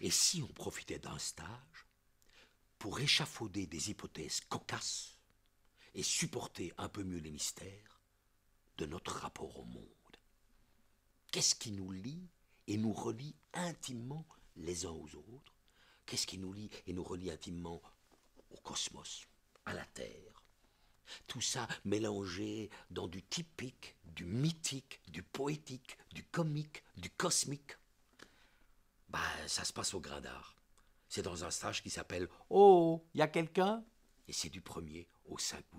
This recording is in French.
Et si on profitait d'un stage pour échafauder des hypothèses cocasses et supporter un peu mieux les mystères de notre rapport au monde Qu'est-ce qui nous lie et nous relie intimement les uns aux autres Qu'est-ce qui nous lie et nous relie intimement au cosmos, à la Terre Tout ça mélangé dans du typique, du mythique, du poétique, du comique, du cosmique ça se passe au Grain d'Art. C'est dans un stage qui s'appelle Oh, il oh, oh, y a quelqu'un Et c'est du premier au 5